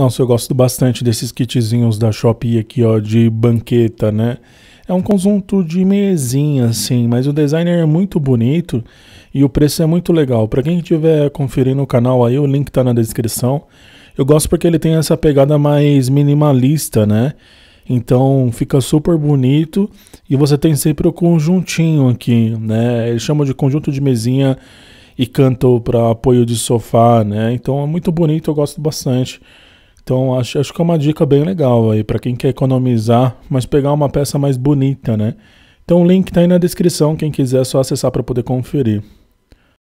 Nossa, eu gosto bastante desses kitzinhos da Shopee aqui, ó, de banqueta, né? É um conjunto de mesinha, assim, mas o design é muito bonito e o preço é muito legal. Para quem estiver conferindo o canal aí, o link tá na descrição. Eu gosto porque ele tem essa pegada mais minimalista, né? Então fica super bonito e você tem sempre o conjuntinho aqui, né? Ele chama de conjunto de mesinha e canto para apoio de sofá, né? Então é muito bonito, eu gosto bastante. Então acho, acho que é uma dica bem legal aí para quem quer economizar, mas pegar uma peça mais bonita, né? Então o link tá aí na descrição, quem quiser é só acessar para poder conferir.